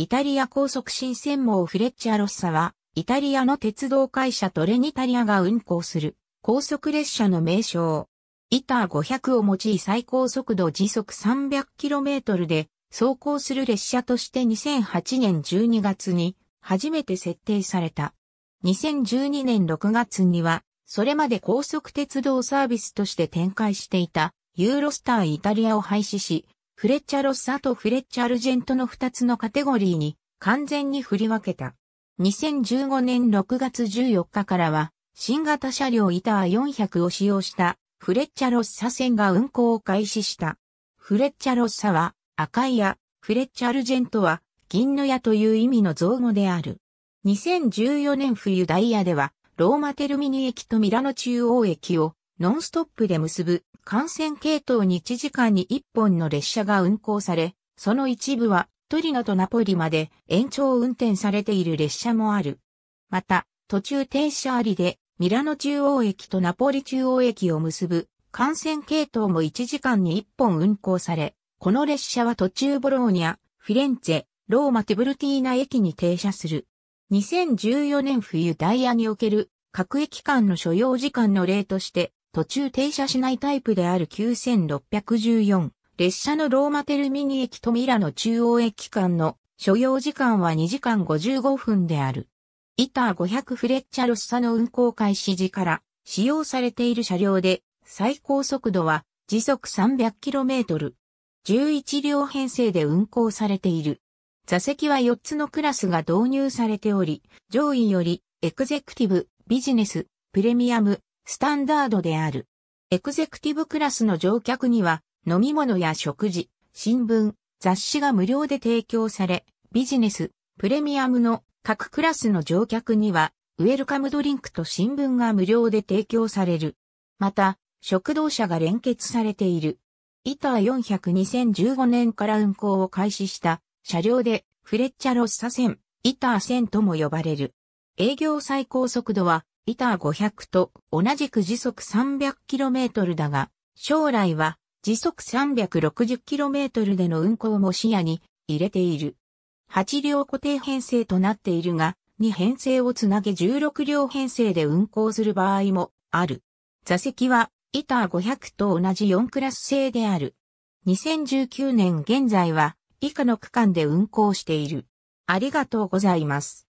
イタリア高速新専網フレッチャロッサは、イタリアの鉄道会社トレニタリアが運行する高速列車の名称。イター500を用い最高速度時速 300km で走行する列車として2008年12月に初めて設定された。2012年6月には、それまで高速鉄道サービスとして展開していたユーロスターイタリアを廃止し、フレッチャロッサとフレッチャルジェントの2つのカテゴリーに完全に振り分けた。2015年6月14日からは、新型車両イター400を使用したフレッチャロッサ線が運行を開始した。フレッチャロッサは赤い矢、フレッチャルジェントは銀の矢という意味の造語である。2014年冬ダイヤでは、ローマテルミニ駅とミラノ中央駅をノンストップで結ぶ幹線系統に1時間に1本の列車が運行され、その一部はトリノとナポリまで延長運転されている列車もある。また、途中停車ありで、ミラノ中央駅とナポリ中央駅を結ぶ幹線系統も1時間に1本運行され、この列車は途中ボローニャ、フィレンツェ、ローマ・テブルティーナ駅に停車する。2014年冬ダイヤにおける各駅間の所要時間の例として、途中停車しないタイプである9614。列車のローマテルミニ駅とミラノ中央駅間の所要時間は2時間55分である。イター500フレッチャロッサの運行開始時から使用されている車両で最高速度は時速 300km。11両編成で運行されている。座席は4つのクラスが導入されており、上位よりエグゼクティブ、ビジネス、プレミアム、スタンダードである。エグゼクティブクラスの乗客には、飲み物や食事、新聞、雑誌が無料で提供され、ビジネス、プレミアムの各クラスの乗客には、ウェルカムドリンクと新聞が無料で提供される。また、食堂車が連結されている。イター400 2015年から運行を開始した車両でフレッチャロッサ線、イター線とも呼ばれる。営業最高速度はイター500と同じく時速 300km だが、将来は時速 360km での運行も視野に入れている。8両固定編成となっているが、2編成をつなげ16両編成で運行する場合もある。座席はイター500と同じ4クラス制である。2019年現在は以下の区間で運行している。ありがとうございます。